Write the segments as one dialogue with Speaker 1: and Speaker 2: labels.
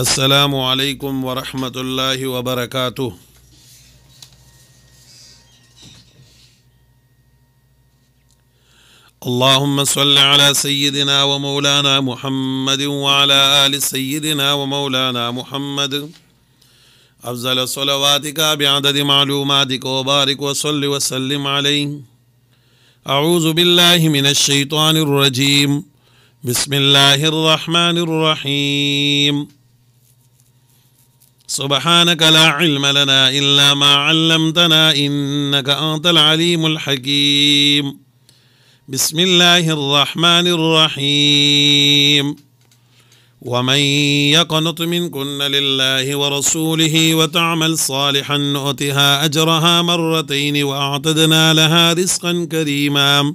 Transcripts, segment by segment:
Speaker 1: السلام عليكم ورحمة الله وبركاته اللهم صل على سيدنا ومولانا محمد وعلى آل سيدنا ومولانا محمد أفضل صلواتك بعدد معلوماتك وبارك وصل وسلم عليه أعوذ بالله من الشيطان الرجيم بسم الله الرحمن الرحيم سبحانك لا علم لنا إلا ما علمتنا إنك أنت العليم الحكيم بسم الله الرحمن الرحيم ومن يقنط منكن لله ورسوله وتعمل صالحا نؤتها أجرها مرتين وأعتدنا لها رزقا كريما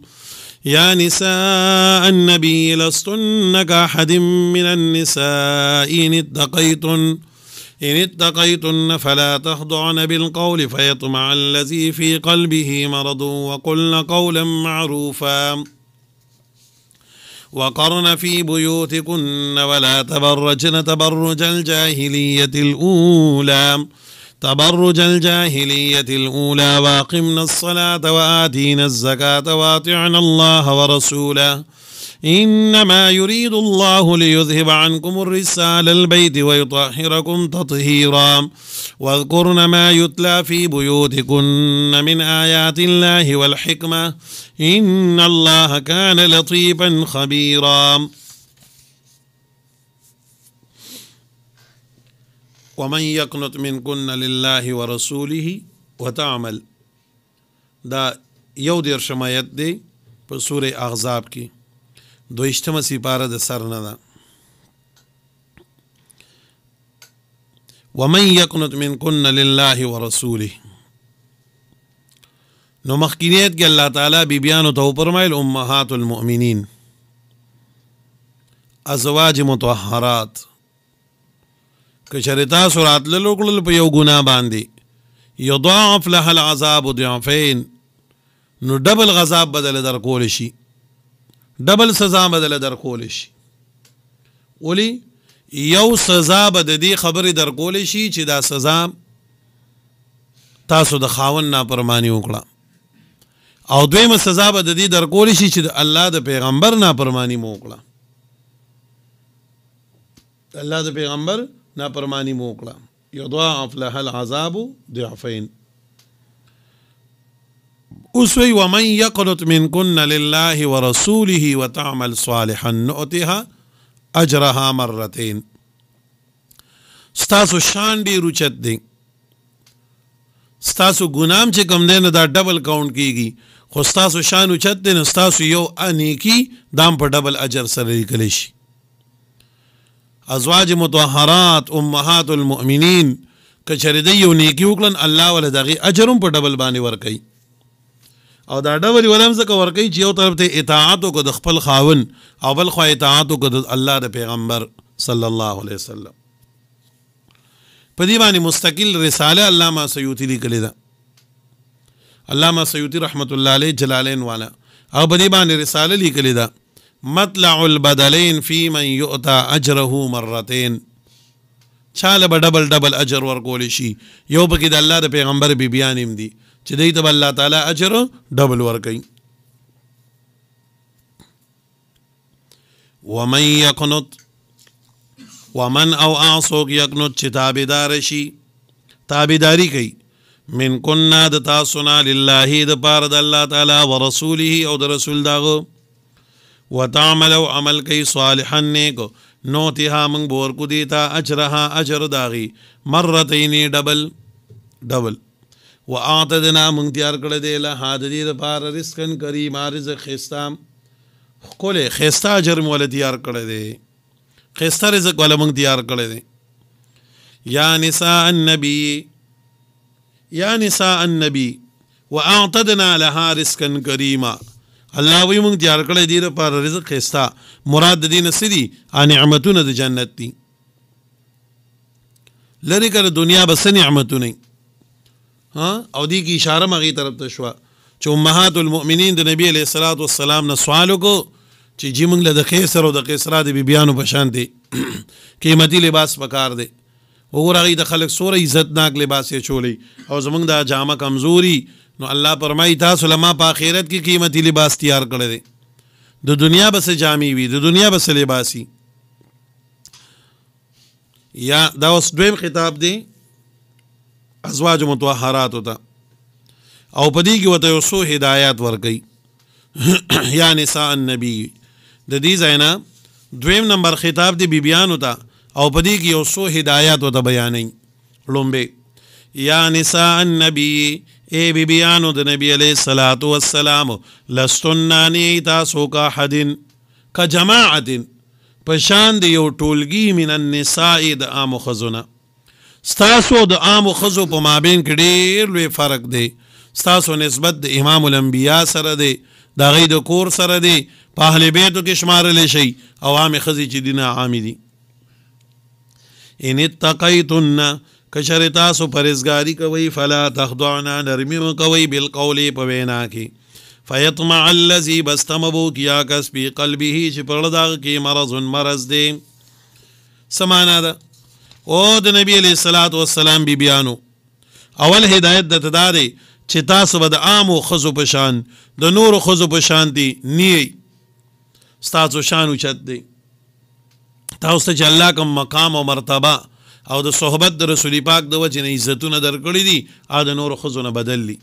Speaker 1: يا نساء النبي لستن كأحد من النساء إن اتقيتن إن اتقيتن فلا تخضعن بالقول فيطمع الذي في قلبه مرض وقلن قولا معروفا وقرن في بيوتكن ولا تبرجن تبرج الجاهلية الأولى تبرج الجاهلية الأولى وأقمنا الصلاة وآتينا الزكاة وأطعنا الله ورسوله إنما يريد الله ليذهب عنكم الرسالة البيت ويطهركم تطهيرا واذكرن ما يتلى في بيوتكن من آيات الله والحكمة إن الله كان لطيفا خبيرا ومن يقنط منكن لله ورسوله وتعمل دا یو شمايات دي دی په سوره دویشتمه سپاره د سر نه ده ومن يقنط منكن لله ورسوله نو مخکینیت کې الله تعالی بیبیانو ته فرمایل امهات المؤمنین ازواج مطهرات کشرتا سورات له لوکل په یو ګنا باندې یضاعف لها العذاب ضعفين نو ډبل غذاب بدل در کول شي ډبل سزا بدل درکول شي ولی یو سزا بد دې خبره درکول شي چې دا سزا تاسو د خاون نافرمانی وکړه او دویمه سزا بد دې درکول شي چې د الله د پیغمبر نافرمانی مو وکړه الله د پیغمبر نافرمانی مو وکړه یضاعف لها العذاب ضعفين اوس وی ومن یقنط منکن لله ورسوله وتعمل صالحا نؤتها اجرها مرتين ستاسو شان ډیر اوچت دی ستاسو ګنام چې کم دی نه دا ډبل کاونټ کیږي خو ستاسو شان اوچت دی نو ستاسو یو انیکی دام په ډبل اجر سره لیکلی شي ازواج متطهرات امهات المؤمنین کچره دی یو نیکی وکړن الله ول دغه اجرم په ډبل باندې ورکړي او دا ډول ولهم ځکه ورکی چې یو طرف ته اطاعت او د خپل خاون او بل خو اطاعت او د الله د پیغمبر صلی الله علیه وسلم په دې باندې مستقل رساله علامه سیوطي لیکلې ده علامه سیوطي رحمت الله علیه جلالین والا او په دې باندې رساله لیکلې ده مطلع البدلین فی من یؤتا اجره مرتين چاله به ډبل ډبل اجر ورکول شي یو پکې د الله د پیغمبر بیبیان هم دي بی چې دوی ته الله تعالی اجر ډبل ورکړي ومن يقنط ومن او اعصوک یقنط چې تابعدار شي تابعداري کوي من كنا د تاسونا لله د پار د الله تعالی ورسوله او د رسول داغو وتعمل او عمل کوي صالحا نیکو نو تیها منگ بور کو دیتا اجرها اجر داغی مرتینی ڈبل ڈبل و اعتدنا مونږ دیار کړل دی له حاضرې لپاره رزقن کریم رزق خستام خپل خستا اجر مول دیار کړل دی خستا رزق ول مونږ دیار کړل دی یا نساء النبی یا نساء النبی و اعتدنا لها رزقا کریما الله وی مونږ دیار کړل دی لپاره رزق خستا مراد دې نسدي ان نعمتونه د جنت دي لری کړه دنیا بس نعمتونه او دی کی اشاره مغي طرف ته شو چې امهات المؤمنین د نبی علیہ الصلات والسلام نه سوال وکړو چې جی موږ له د قیصر او د قیصرا د بیبيانو په شان دي قیمتي لباس پکار دي وګورئ د خلک سوره عزتناک لباس یې چولې او زمونږ د جامه کمزوري نو الله پرمای تاسو لما په آخرت کې قیمتي لباس تیار کړی دي د دنیا بس جامې وي د دنیا بس لباسي یا دا اوس دویم خطاب دی ازواج متطهرات ته او پدې کې وته یو سو هدایات ورګي یا نساء النبی د دې زینا دویم نمبر خطاب دی بیبیان ته او پدې کې یو سو هدایات ته بیانې لومبه یا نساء النبی اے بیبیانو د نبی علیہ الصلات والسلام لستنانی تاسو کا حدن ک جماعت پشان دی یو ټولګي من النساء د ام خزونه ستاسو د عام خزو په مابین کې ډیر لوی فرق دی ستاسو نسبت د امام الانبیا سره دی د غي د کور سره دی په اهل بیتو کې شمارل شي او عام خزي چې دینه عام دي ان اتقیتن کشر تاسو پرزګاری کوي فلا تخضعنا نرمی کوي بالقول په وینا کې فیطمع الذی بستمبو کیا کس بی قلبه چې پرلداغ کې مرض مرض دی سمانا ده او د نبی علیہ الصلات والسلام بی بیانو اول هدایت د تداري چې تاسو به د عامو خزو په شان د نورو خزو په شان دي نیي ستاسو شان اوچت دي تاسو ته الله کوم مقام او مرتبه او د صحبت د رسول پاک د وجه نه عزتونه درکړي دي ا د نورو خزو نه بدللی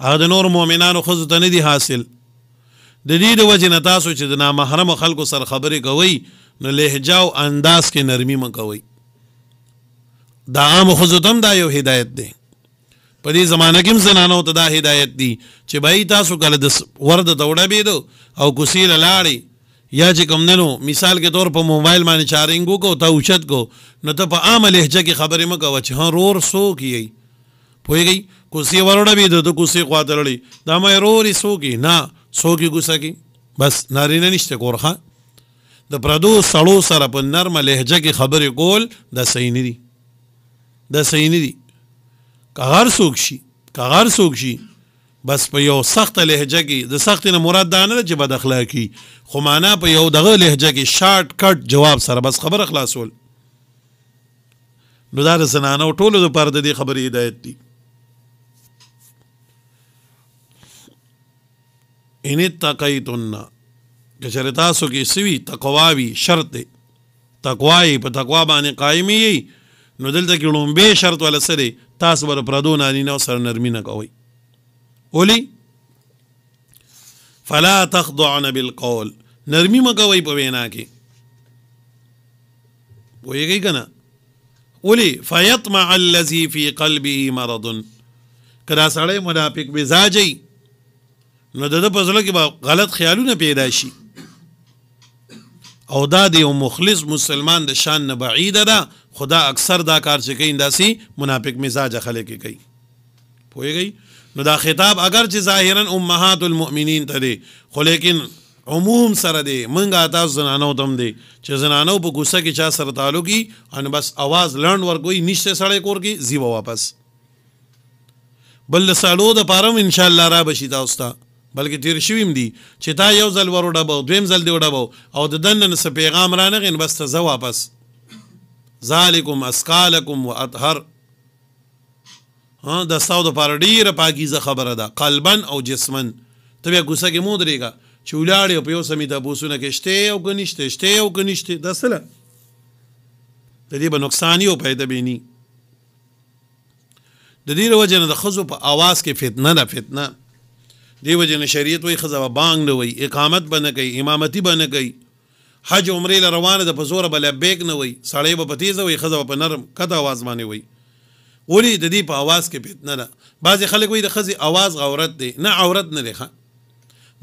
Speaker 1: ا د نورو مؤمنانو خزو ته نه دي حاصل د دې د وجه نه تاسو چې د نامحرم خلکو سره خبرې کوي نو لهجه او انداز کې نرمي مکوئ دا عام خزوتم دا یو هدایت دی په دې زمانہ کې زنانو ته دا هدایت دی چې بای تاسو کله د ورد دوړه بیدو او کوسیل لاړی یا چې کوم ننو مثال کې طور په موبایل باندې چارینګ کو ته اوچت کو نو ته په عام لهجه کې خبرې مکو چې هان رور سو کیږي پوهیږي کوسی ورډه بیدو ته کوسی خواطرړي دا مې روري سو کی نه سو کی ګوسه کی بس نارینه نشته کورخه د پردو سړو سره په نرمه لهجه کې خبرې کول د صحیح نه دي دا صحیح نه دي کغار سوک شي کغار سوک شي بس په یو سخت لهجه کې د سخت نه مراد دا نه چې بد اخلاقی خو معنا په یو دغه لهجه کې شارټ کټ جواب سره بس خبر خلاصول نو دا رسنانه ټولو د پاره د خبرې هدایت دي ان تقیتن کشرتاسو کې سوي تقوا وی شرط تقوا په تقوا باندې قائمي نو دلته کې لومبه شرط ولا سره تاسو بر پردو نه نه سره نرمي نه کوي اولی فلا تخضعن بالقول نرمي م کوي په وینا کې وایي کنه اولی فیطمع الذي في قلبه مرض کدا سړی منافق مزاجي نو د په ځل کې غلط خیالونه پیدا شي او دا د یو مخلص مسلمان د شان نه بعید ده خدا اکثر دا کار چې کوي داسي منافق مزاج خلک کوي پوهیږي نو دا خطاب اگر چې ظاهرا امهات المؤمنین ته دي خو لیکن عموم سره دی منګه تاسو زنانو تم دی چې زنانو په غوسه کې چا سره تعلقي ان بس आवाज لړن ورګوي نشته سړی کور کې زیو واپس بل سالو د پاره ان شاء الله را بشي تاسو ته بلکې تیر شویم دي چې تا یو ځل ور وډبو دویم ځل دی وډبو او د دنن څه پیغام را نه غن بس ته زه واپس ذالکم اسقالکم واطهر ها د ساو د پاره ډیره پاکیزه خبره ده قلبن او جسمن ته بیا ګوسه کې مو درېګا چې ولاړې په یو سمې ته بوسونه کې شته او کنيشته شته او کنيشته دا سره د دې به نقصان یو پیدا بینی د دې وجه نه د خزو په आवाज کې فتنه ده فتنه دیو جن شریعت وای خزا بانګ نه وای اقامت بنه کوي امامتی بنه کوي حج عمره ل روانه د پزور بل بیگ نه وای سړی به پتی زوی خزا په نرم کته आवाज مانی وای ولی د دې په आवाज کې فتنه ده بعضی خلک وای د خزي आवाज غورت دی نه عورت نه لخه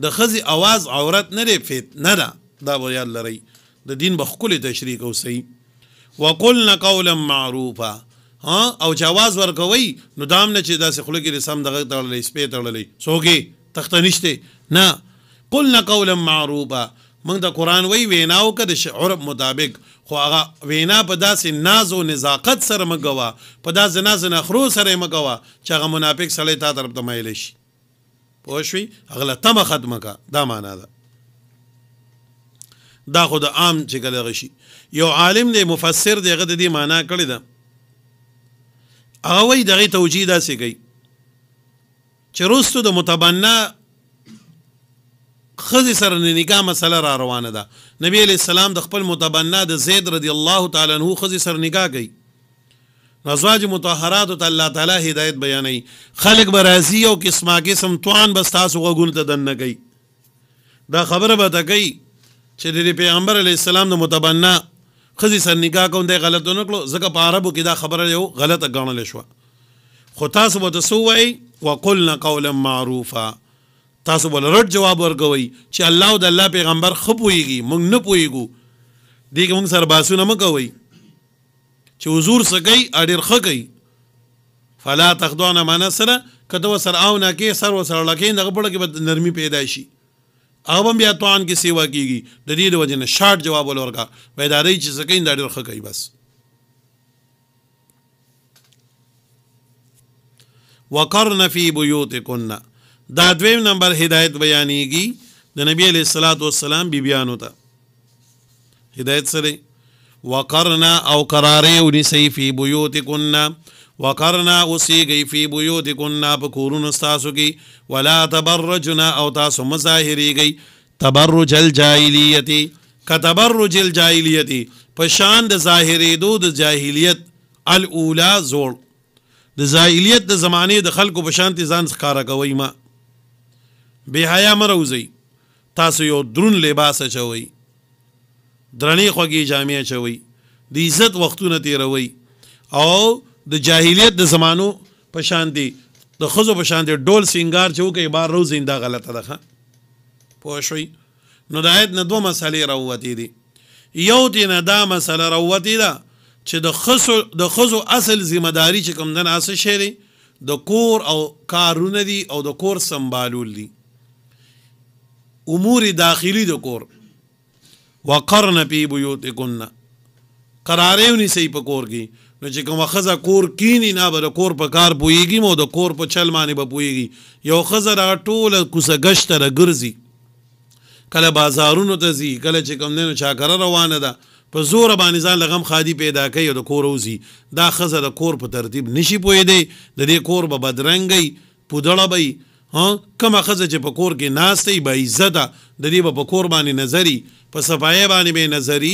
Speaker 1: د خزي आवाज عورت نه لري فتنه ده دا بیا لري د دین به خپل تشریح او صحیح وقلنا قولا معروفا ها او جواز ورکوي نو دام نه چې داسې خلک لري سم دغه تړلې سپې تړلې سوګي تخته نشته نه قلنا قولا معروفا موږ د قران وی ویناو که د عرب مطابق خو هغه وینا په داسې ناز او نزاقت سره مګوا په داسې ناز نه خرو سره مګوا چې هغه منافق سړی تا طرف ته مایل شي پوه شوي هغه تمه ختمه کا دا معنا ده دا خو د عام چې کله غشي یو عالم دی مفسر دی هغه د دې معنا کړی ده هغه وی دغه توجیه داسې کوي چې روستو د متبنا خزي سره نکاح مسله را روانه ده نبی علی السلام د خپل متبنا د زید رضی الله تعالی عنہ خزي سره نکاح کوي ازواج مطهرات ته الله تعالی هدایت بیانې خلق برازي او قسمه قسم توان بس تاسو غون ته دن نه کوي دا خبره به ته کوي چې د پیغمبر علی السلام د متبنا خزي سره نکاح کوم دی غلط نه کړو ځکه په عربو کې دا خبره یو غلطه ګڼل شوه خو تاسو به د سووي وقلنا قولا معروفا تاسو بل رد جواب ورکوي چې الله او د الله پیغمبر خپويږي موږ نه پويګو دې موږ سر باسونه مکووي چې حضور سګي اړیر خګي فلا تخدون معنا سره کته وسر او نه کې سر وسر لکه دغه پړه کې نرمي پیدا شي هغه بیا توان کې سیوا کیږي د دې د وجنه شارټ جواب ولورګه پیداري چې سګي اړیر خګي بس وقرن فی بیوتکن دا دویم نمبر هدایت بیانېږي د نبی علیہ الصلات والسلام بیبیانو ته هدایت سره وقرنا او قرارې ونیسئ فی بیوتکن وقرنا اوسیږئ فی بیوتکن په کورونو ستاسو کې ولا تبرجنا او تاسو مه ظاهرېږئ تبرج الجاهلیت که تبرج الجاهلیت په شان د ظاهرېدو د جاهلیت الاولا زوړ د زایلیت د زمانه د خلکو په شانتي ځان ښکارا کوي ما بے حیا مروزي تاسو یو درون لباس اچوي درنی خوږی جامع اچوي د عزت وختونه تیروي او د جاهلیت د زمانو په شانتي د خزو په شانتي ډول سنگار چې وکي بار روز زنده غلطه ده پوه شوي نو د آیت نه دوه مسلې راووتې دي یو دینه دا مسله راووتې ده چې د خصو د خصو اصل ځمداري چې کوم دنه اسه شری د کور او کارونه دي او د کور سمبالول دي امور داخلي د کور وقرن پی بیوتکن قراریونی سی په کور کې نو چې کومه خزه کور کینی نه به د کور په کار پویږي مو د کور په چل باندې به پویږي یو خزه را ټوله کوسه گشت را ګرځي کله بازارونو ته ځي کله چې کوم نه چا کار روانه ده په زور باندې ځان لغم خادي پیدا کوي او د کور اوسي دا خزه د کور په ترتیب نشي پوي دی د دې کور به بدرنګي پودړه بي ها کما خزه چې په کور کې ناشته به عزت د دې په کور باندې نظری په صفای باندې به نظری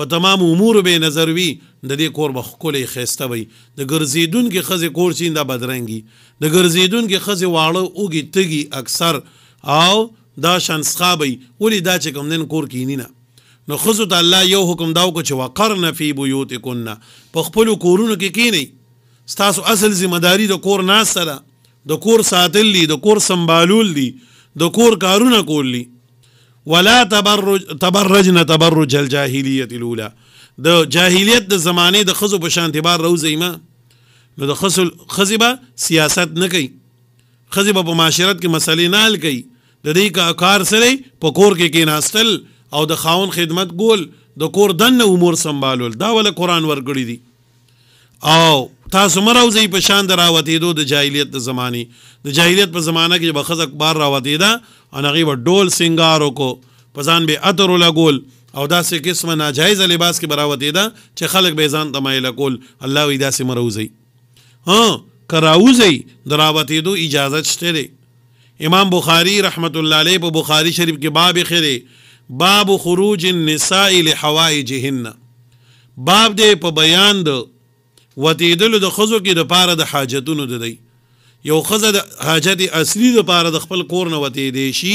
Speaker 1: په تمام امور به نظر وي د دې کور به خولې خيسته وي د ګرزیدون کې خزه کور چین د بدرنګي د ګرزیدون کې خزه واړه اوږي تګي اکثر او دا شانسخه وي ولې دا چې کوم نن کور کینی نه نو خزو ته الله یو حکم داو کو چې وقرن فی بیوتکن په خپل کورونو کې کینی ستاسو اصل ځمداري د کور ناس سره د کور ساتل دي د کور سنبالول دي د کور کارونه کول دي ولا تبرج تبرجن تبرج الجاهلیت الاولى د جاهلیت د زمانه د خزو په شان اعتبار روزي ما نو د خزو خزبه سیاست نه کوي خزبه په معاشرت کې مسلې نه حل کوي د دې کار سره په کور کې کې ناستل او د خاون خدمت ګول د کور دنه امور سنبالول دا ول قران ورګړي دي او تاسو مراوځي په شان دراوتې دو د جاهلیت د زماني د جاهلیت په زمانہ کې بخز اکبار راوتې دا انغي و ډول سنگارو کو پزان به اتر لګول او داسې قسمه ناجایز لباس کې براوتې دا چې خلک به ځان تمایل کول الله وی داسې مراوځي ها کراوځي دراوتې دو اجازه شته امام بخاری رحمت الله علیه په بخاری شریف کې باب خیره باب خروج النساء لحوائجهن باب دې په بیان د وتیدلو د خزو کې د پاره د حاجتونو د دی یو خزه د حاجت اصلي د پاره د خپل کور نه وتیدې شي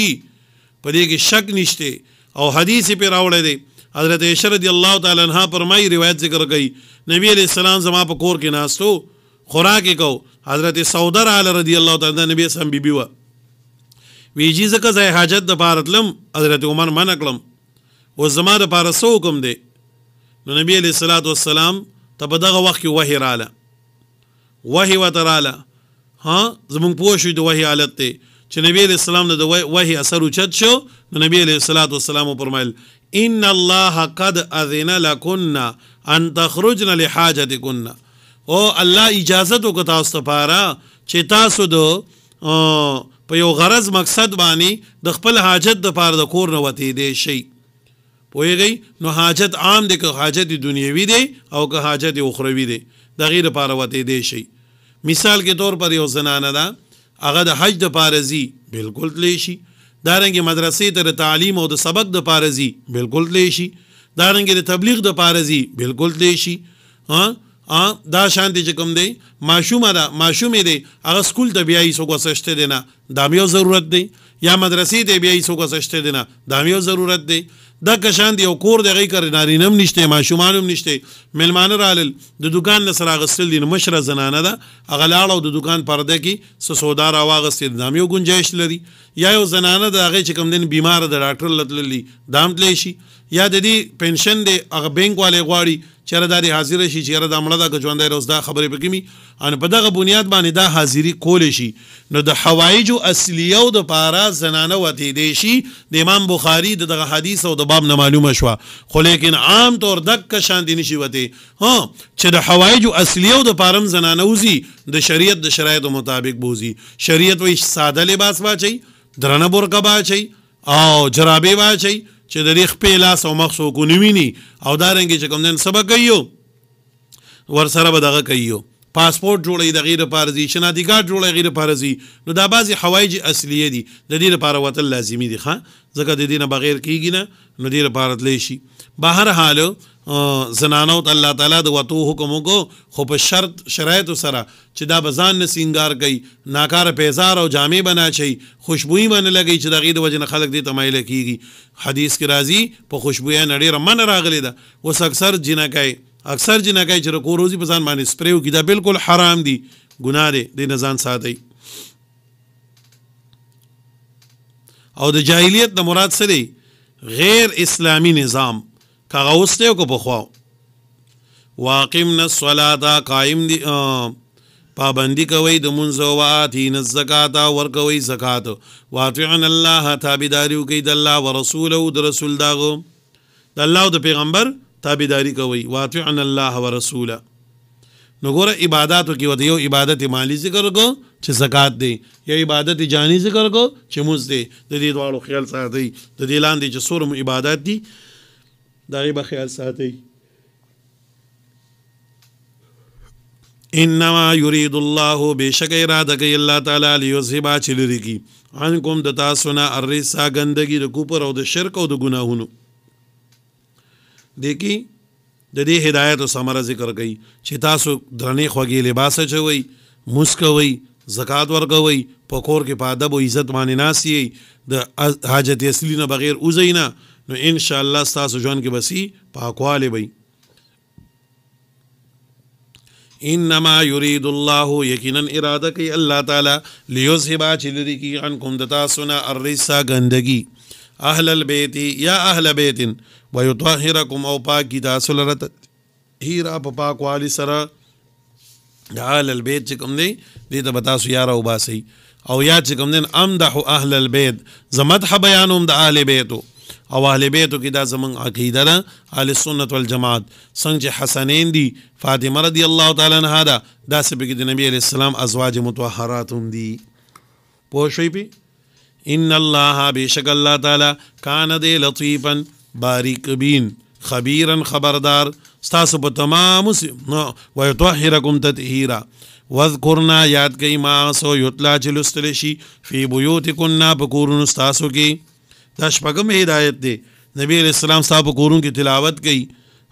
Speaker 1: په دې کې شک نشته او حدیث په راوړل دی حضرت عائشہ رضی الله تعالی عنها فرمایي روایت ذکر کړي نبی علیہ السلام زما په کور کې ناستو خوراک کو حضرت سودر علی رضی الله تعالی عنها نبی سم بیبي بی, بی ویجی زکه زای حاجت د بارتلم حضرت عمر منع کړم او زما د بار سو حکم دی نو نبی علیہ الصلات والسلام ته په دغه وخت کې وحی رااله وحی وتراله ها زمونږ پوه شو د وحی حالت ته چې نبی علیہ السلام د وحی اثر اوچت شو نو نبی علیہ الصلات والسلام فرمایل ان الله قد اذن لكنا ان تخرجن لحاجتكن او الله اجازه وکړه تاسو لپاره چې تاسو د په یو غرض مقصد باندې د خپل حاجت د پاره د کور نه وتی دی شي پوهیږئ نو حاجت عام دی که حاجت دنیوي دی او که حاجت اخروی دی د غیر پاره وتی دی شي مثال کې طور پر یو زنانه ده هغه د حج د پاره زی بالکل تلی شي دارنګ مدرسې ته د تعلیم او د سبق د پاره زی بالکل تلی شي دارنګ د تبلیغ د پاره زی بالکل تلی شي ها ا دا شانتي چې کوم دی ماشومه دا ماشومې دی هغه سکول ته بیا یې څوک سشته دی نه دا مې ضرورت دی یا مدرسې ته بیا یې څوک سشته دی نه دا مې ضرورت دی دا کشان دی او کور دغه کر نارینم نشته ماشومان هم نشته ملمانه رالل د دکان نه سره غسل دین مشره زنانه ده اغلاړ او د دکان پرده کې سسودا را واغستې د نامیو گنجائش لري یا یو زنانه د هغه چې کم دین بیمار د ډاکټر لتللی دام تللی شي یا د دې پنشن دی هغه بینک والے غواړي چیرې دا حاضر شي چیرې دا مړه دا ګجوندای روز دا خبرې پکې می ان په دغه بنیاد باندې دا حاضری کول شي نو د حوایج اصلیو د پارا زنانه وتی دی شي د امام بخاری دغه حدیث او د باب نه معلومه شو خو لیکن عام طور دک شان دي نشي وتی ها چې د حوایج اصلیو د پارم زنانه وزي د شریعت د شرایطو مطابق بوزي شریعت وې ساده لباس واچي درنه برقه واچي او جرابې واچي چې د ریخ په لاس او مخ سو کو نیویني او دارنګ چې کوم نن سبق کایو ور سره به دغه کایو پاسپورت جوړي د غیر پارزي شناختی کارت جوړي غیر پارزي نو دا بعضي حوایج اصليه دي د دې لپاره وتل لازمی دي ښا ځکه د دې نه بغیر کیږي نه نو دې لپاره تللی شي بهر حال زنانو ته الله تعالی د وتو حکم وکړو خو په شرط شرایط سره چې دا بزان نه سینګار کوي ناکار پیزار او جامې بنا چي خوشبوئی باندې لګي چې د غیر وجنه خلق دې تمایل کیږي حدیث کې راځي په خوشبوئی نړۍ رمن راغلي ده وس اکثر جنہ کوي اکثر جنګای چې کو روزي په ځان باندې سپریو کې دا بالکل حرام دي ګناه دی د نزان ساتي او د جاهلیت د مراد څه دی غیر اسلامی نظام کاغه اوس ته کو بخوا واقمنا الصلاه قائم دی پابندی کوي د منځ او اتین الزکات ور کوي زکات واطعن الله تابعداریو کوي د الله ورسول او د رسول داغو د الله او د پیغمبر تابعداري کوي واطعن الله ورسوله نو ګوره عبادتو کې ودیو عبادت مالی ذکر کو چې زکات دی یا عبادت جانی ذکر کو چې موز دی د دې دواړو خیال ساتي د دې لاندې چې سورم عبادت دی دا غي به خیال ساتي انما يريد الله بشک اراده کوي الله تعالی ليذهب چلري کی ان کوم د تاسو نه الرسا گندګي د کوپر او د شرک او د ګناهونو د کې د دې هدایت او ثمره ذکر کوي چې تاسو درنې خوږې لباس چوي مسکوي زکات ورکوي پکور کې په ادب او عزت باندې ناسي د حاجت اصلي نه بغیر اوزینا نو ان شاء الله تاسو ژوند کې بسي پاکواله وي انما يريد الله یقینا اراده کوي الله تعالی ليذهب چلری کی عنکم دتا سنا الرسا گندگی اهل البيت یا اهل بیت ويطهركم او پاکي تاسو لره هیرا په پاک والی سره اهل البيت چې کوم دی دې ته بتا سو یار او باسي او یا چې کوم دین امدح اهل البيت زمدح بیانوم د اهل بیتو او اهل بیتو کې دا زمون عقیده ده اهل سنت والجماعت څنګه حسنین دي فاطمه رضی الله تعالی عنها دا داسې بګی د نبی علی السلام ازواج متطهرات دي پوه شئ پی ان الله بشک الله تعالی کان دی لطیفا باریک بین خبيرا خبردار ستاسو په تمام ويطهركم تطهيرا واذكرنا یاد کئ ما سو یتلا چلستل شي فی بیوتکن بکورن ستاسو کې دا شپږم هدایت دی نبی اسلام صاحب کورون کې تلاوت کئ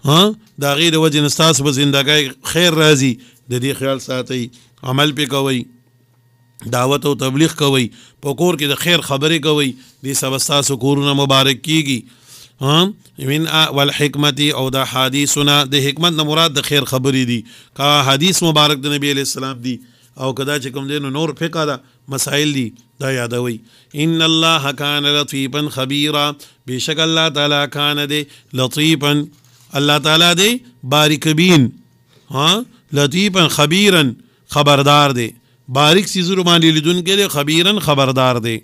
Speaker 1: ها دا غیر وجه نستاسو په زندګۍ خیر راځي د دې خیال ساتي عمل پې کوئ دعوت او تبلیغ کوئ په کور کې د خیر خبرې کوئ دې سبستاسو کورونه مبارک کیږي کی من والحکمت او د حدیثونه د حکمت نه مراد د خیر خبرې دي کا حدیث مبارک د نبی علی السلام دي او کدا چې کوم دین نور فقہ دا مسائل دي دا یادوي ان الله کان لطیفا خبیرا بشک الله تعالی کان دی لطیفا الله تعالی دی باریک بین ها لطیفا خبیرا خبردار دی باریک سيزو باندې لیدون کې خبیرا خبردار دی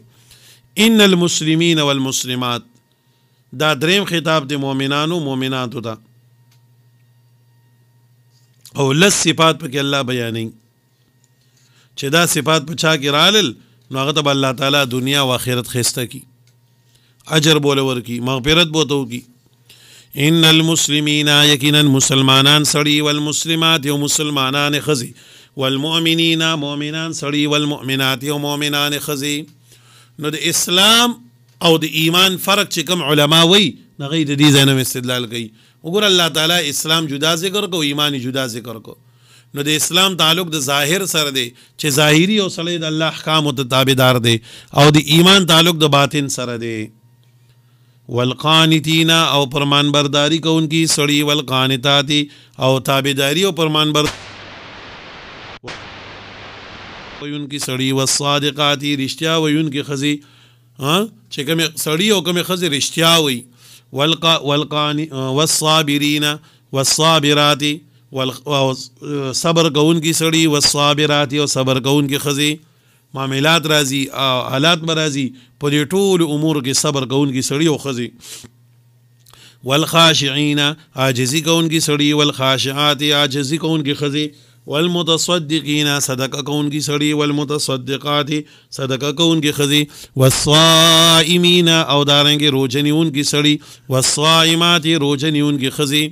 Speaker 1: ان المسلمین والمسلمات دا دریم خطاب د مؤمنانو مؤمناتو ته او لس صفات پکې الله بیانې چې دا صفات په چا کې رالل نو هغه ته الله تعالی دنیا او آخرت خسته کی اجر بول ورکی مغفرت بوته کی ان المسلمین یقینا مسلمانان سړي والمسلمات او مسلمانان خزي والمؤمنین مؤمنان سړي والمؤمنات او مؤمنان خزي نو د اسلام او د ایمان فرق چې کوم علما وي نغې د دې ځای نه استدلال کوي وګور الله تعالی اسلام جدا ذکر کو ایمان جدا ذکر کو نو د اسلام تعلق د ظاهر سره دی چې ظاهری او صلی د الله احکام او د تابعدار دی او د ایمان تعلق د باطن سره دی والقانتین او پرمان برداری کوونکی سړی والقانتاتی او تابعداری او پرمان برداری وینکی سړی والصادقاتی رشتیا وینکی خزی ها چې کوم سړی او کوم خزه رښتیا وي والقا والقاني والصابرين والصابرات صبر کون کی سړی والصابرات او صبر کون کی خزه معاملات راځي حالات مرাজি په دې ټول امور کې صبر کون کی سړی او خزه والخاشعين عاجزي کون کی سړی والخاشعات عاجزي کون کی خزه والمتصدقین صدقه کوونکی سړي والمتصدقات صدقه کوونکی خزي والصائمین او دارنګي روزنیونکی سړي والصائمات روزنیونکی خزي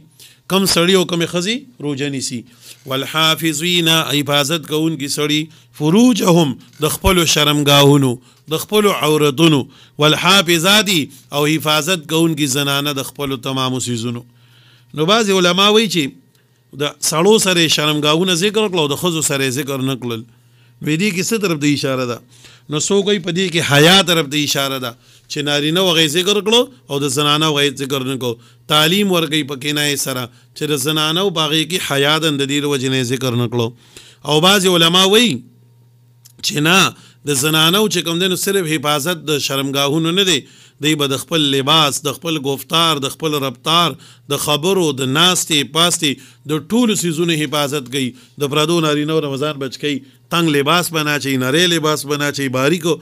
Speaker 1: کم سړی او کم خزي روزنی سي والحافظین حفاظت کوونکی سړي فروجهم د خپل شرمګاهونو د خپل عورتونو والحافظات او حفاظت کوونکی زنانه د خپل تمام سيزونو نو بعض علما وایي چې د سړو سره شرمګاونه ذکر کړو د خزو سره ذکر نکړل وې دي کې څه طرف د اشاره ده نو سوګي په دې کې حیا طرف د اشاره ده چې نارینه وغه ذکر کړو او د زنانه وغه ذکر نکړو تعلیم ورګي پکې نه سره چې د زنانه او باغی کې حیا د اندیر وجنه ذکر نکړو او بعض علما وایي چې نه د زنانه او چې کوم دنو صرف حفاظت د شرمګاهونو نه دی دی به د خپل لباس د خپل گفتار د خپل رفتار د خبرو د ناستي پاستي د ټولو سيزونو حفاظت کوي د پردو نارینه رمضان بچ کوي تنگ لباس بنا چي نری لباس بنا چي باریکو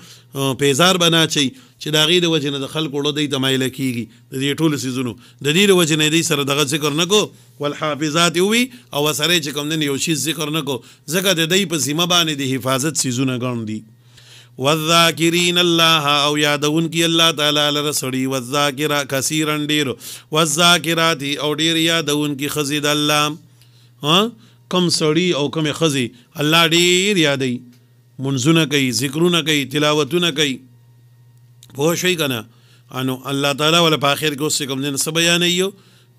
Speaker 1: پیزار بنا چي چې دا غي د وجنه د خلکو له دې تمایل کیږي د دې ټولو سيزونو د دې وجنه دې سره دغه ذکر نکو والحافظات وي او سره چې کوم نه یو شی ذکر نکو ځکه د دې په سیمه باندې د حفاظت سيزونه ګڼ دي والذاکرین الله او یادون کی الله تعالی لره سړی والذاکرا کثیرا ډیر والذاکرات او ډیر یادون کی خزید الله ها کم سړی او کم خزی الله ډیر یادی منزونه کوي ذکرونه کوي تلاوتونه کوي پوه شئ کنه انو الله تعالی ولا په اخر کې اوس کوم دین سب بیان یو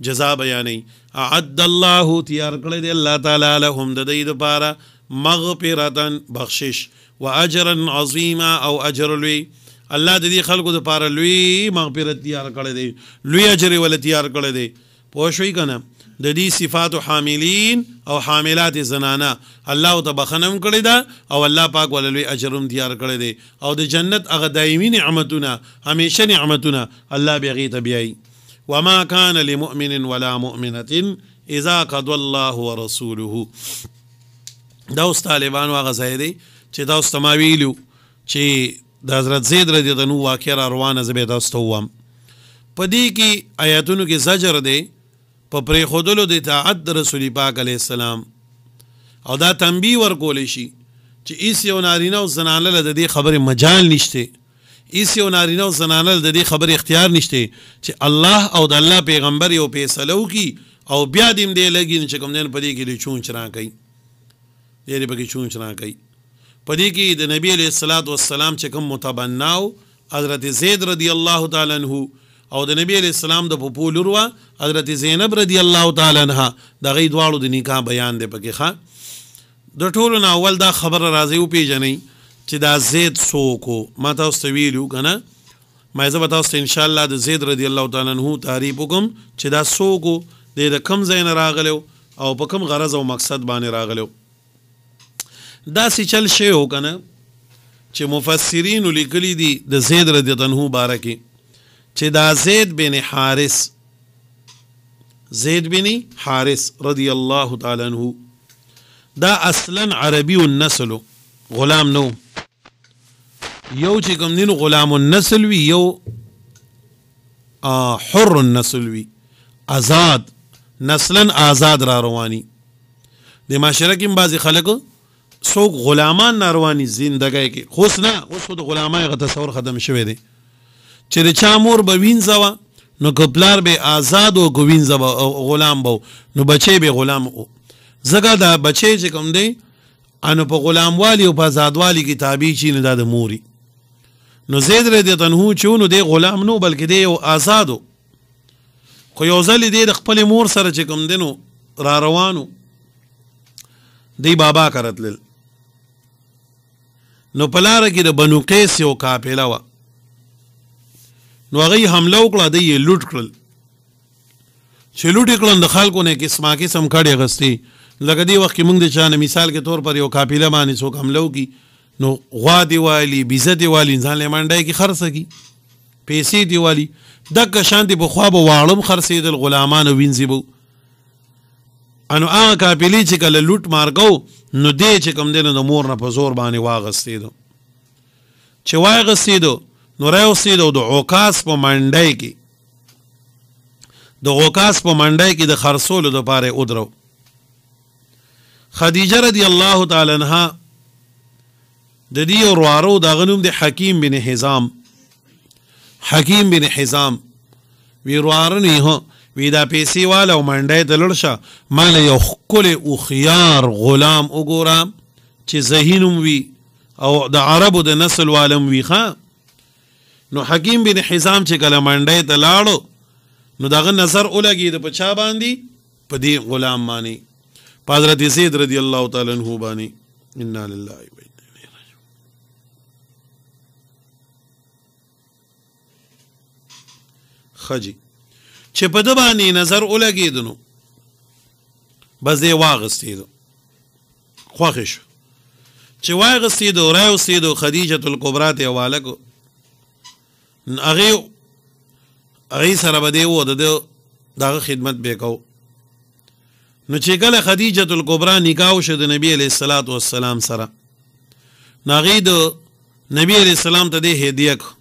Speaker 1: جزا بیان اعد الله تیار کړی دی الله تعالی لهم د دې لپاره مغفرتن بخشش واجرا عظیما او اجر لوی الله د دې خلکو لپاره لوی مغفرت تیار کړی دی لوی اجر ول تیار کړی دی پوه شوي کنه د دې صفات حاملین او حاملات زنانه الله ته بخنم کړی دا او الله پاک ول لوی اجرم تیار کړی دی او د جنت هغه دایمي نعمتونه همیشه نعمتونه الله به غیته بیاي وما كان لمؤمن ولا مؤمنه اذا قد الله ورسوله دا اوس طالبان واغه ځای دی چې دا ستما ویلو چې د حضرت زید رضی الله عنه واقعا روانه زبې دا ستوم پدې کې آیاتونو کې زجر دی په پرې خودلو د اطاعت د رسول پاک علی السلام او دا تنبیه ورکول شي چې ایس یو نارینه او زنانه له دې خبره مجال نشته ایس یو نارینه او زنانه له دې خبره اختیار نشته چې الله او د الله پیغمبر یو فیصله وکي او بیا دیم دې لګین چې کوم دین پدې کې چونچ را کوي دې پکې چونچ را کوي په دې کې د نبی علیه الصلاۃ والسلام چې کوم متبناو حضرت زید رضی الله تعالی عنہ او د نبی علیه السلام د پپو لور وا حضرت زینب رضی الله تعالی عنها د غي دواړو د نکاح بیان دی پکې ښا د ټولو نه اول دا خبر راځي او پیژنې چې دا زید سوکو ما تاسو ویلو کنه ما زه به تاسو ان شاء الله د زید رضی الله تعالی عنہ تعریف وکم چې دا سوګو د کم زین راغلو او په کم غرض او مقصد باندې راغلو دا سي چل شی هو کنه چې مفسرین لیکلي دي د زید رضی الله عنه بارکی چې دا زید بن حارث زید بن حارث رضی الله تعالی عنه دا اصلا عربي النسل غلام نو یو چې کوم دین غلام النسل وی یو حر النسل وی آزاد نسلا آزاد را رواني د معاشره کې بعضی خلکو څوک غلامان ناروانی زندګۍ کې خوس نه اوس خو د غلامای غ تصور ختم شوی دی چې د چا مور به وینځوه نو کپلار به آزاد او وینځوه غلام بو نو بچي به غلام او زګه دا بچي چې کوم دی انو په غلاموالي او په آزادوالي کې تابع شي نه د موري نو زید رضی الله عنه چونو دی غلام نو بلکې دی او آزادو خو یو ځل دی د خپل مور سره چې کوم دینو را روانو دی بابا کرتل نو پلار کې د بنو قیس یو قافله و نو هغه حمله وکړه د یې لوټ کړل چې لوټ کړل د خلکو نه قسمه قسم کړي غستی لکه دی وخت کې موږ د چانه مثال کې طور پر یو قافله باندې څوک حمله وکړي نو غوا دیوالی بیزه دیوالی انسان لمنډای کې خرڅه کی پیسې دیوالی دغه شانتي په خواب واړم خرڅېدل غلامان وینځي بو انو هغه کاپلی چې کله لوټ مارکو نو دې چې کم دینه د مور نه په زور باندې واغستېدو چې واغستېدو نو راوستېدو د اوکاس په منډای کې د اوکاس په منډای کې د خرصولو د پاره ودرو خدیجه رضی الله تعالی عنها د دې وروارو د غنوم د حکیم بن حزام حکیم بن حزام ویروارنی هو وی دا پیسې والا او منډه د لړشه مال یو خل او خيار غلام وګوره چې ذهینم وی او د عربو د نسل والم وی خان نو حکیم بن حزام چې کله منډه ته لاړو نو دغه نظر ولګي د پچا باندې په دې غلام باندې حضرت زید رضی الله تعالی عنہ باندې انا لله و خجی چې په د باندې نظر ولګېد نو بس یې واغستېدو خوښ شو چې واغستېدو راوستېدو خدیجه الکبرا ته حواله کو هغه هغه سره به دی و د دغه خدمت به کو نو چې کله خدیجه الکبرا نکاح شو د نبی علیہ الصلات والسلام سره ناغې د نبی علیہ السلام ته د هدیه کو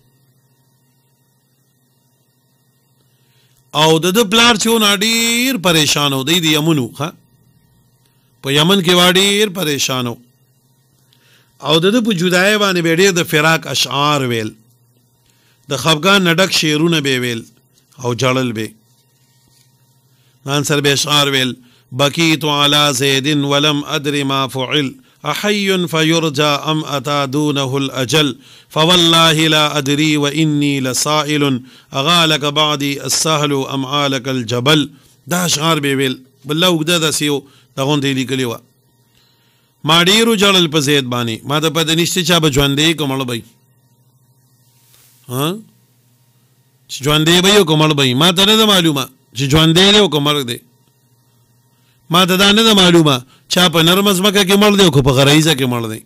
Speaker 1: او د د پلار چې نا ډیر پریشان و دی د یمنو ښه په یمن کې وا ډیر پریشان و او د د په جدای باندې به ډیر د فراق اشعار ویل د خفقان نډک شعرونه به ویل او جړل به نان سر به اشعار ویل بکیت علی زید ولم ادری ما فعل أحي فيرجى أم أتى دونه الأجل فوالله لا أدري وإني لسائل أغالك بعدي السهل أم عالك الجبل دا شعار به ویل بل اوګده داسې یو دغه دی لیکلی و ما ډیرو جړل په زید باندې ما ته پته نشته چې به ژوندې کومل بای ها چې ژوندې به یو کومل بای ما ته نه معلومه چې ژوندې له کومل دی ما ته دا نه ده معلومه چا په نرمه ځمکه کې مړ دی او که په غرایزه کې مړ دی